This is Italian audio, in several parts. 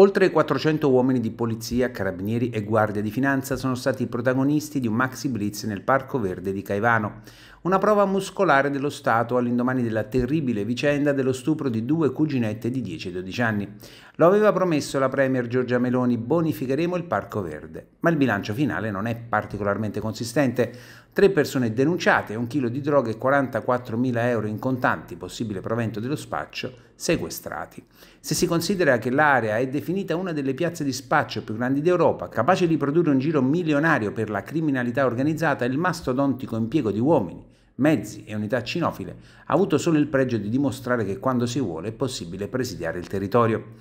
Oltre 400 uomini di polizia, carabinieri e guardia di finanza sono stati i protagonisti di un maxi blitz nel Parco Verde di Caivano, una prova muscolare dello Stato all'indomani della terribile vicenda dello stupro di due cuginette di 10 e 12 anni. Lo aveva promesso la Premier Giorgia Meloni, bonificheremo il Parco Verde, ma il bilancio finale non è particolarmente consistente. Tre persone denunciate, un chilo di droga e 44.000 euro in contanti, possibile provento dello spaccio, sequestrati. Se si considera che l'area è definita definita una delle piazze di spaccio più grandi d'Europa, capace di produrre un giro milionario per la criminalità organizzata il mastodontico impiego di uomini, mezzi e unità cinofile, ha avuto solo il pregio di dimostrare che quando si vuole è possibile presidiare il territorio.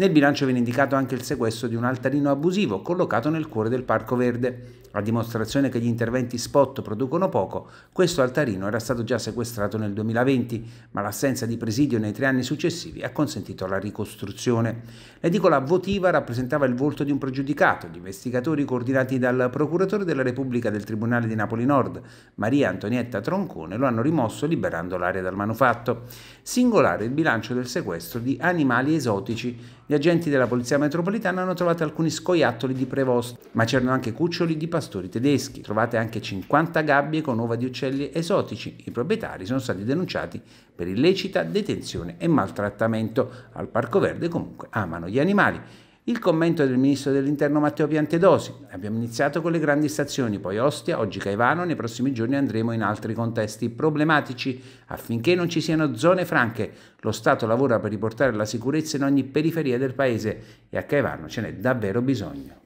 Nel bilancio viene indicato anche il sequestro di un altarino abusivo collocato nel cuore del Parco Verde. A dimostrazione che gli interventi spot producono poco, questo altarino era stato già sequestrato nel 2020, ma l'assenza di presidio nei tre anni successivi ha consentito la ricostruzione. L'edicola votiva rappresentava il volto di un pregiudicato. Gli investigatori coordinati dal procuratore della Repubblica del Tribunale di Napoli Nord, Maria Antonietta Troncone, lo hanno rimosso liberando l'area dal manufatto. Singolare il bilancio del sequestro di animali esotici gli agenti della polizia metropolitana hanno trovato alcuni scoiattoli di Prevost, ma c'erano anche cuccioli di pastori tedeschi. Trovate anche 50 gabbie con uova di uccelli esotici. I proprietari sono stati denunciati per illecita detenzione e maltrattamento. Al Parco Verde comunque amano gli animali il commento del ministro dell'interno Matteo Piantedosi. Abbiamo iniziato con le grandi stazioni, poi Ostia, oggi Caivano, nei prossimi giorni andremo in altri contesti problematici affinché non ci siano zone franche. Lo Stato lavora per riportare la sicurezza in ogni periferia del paese e a Caivano ce n'è davvero bisogno.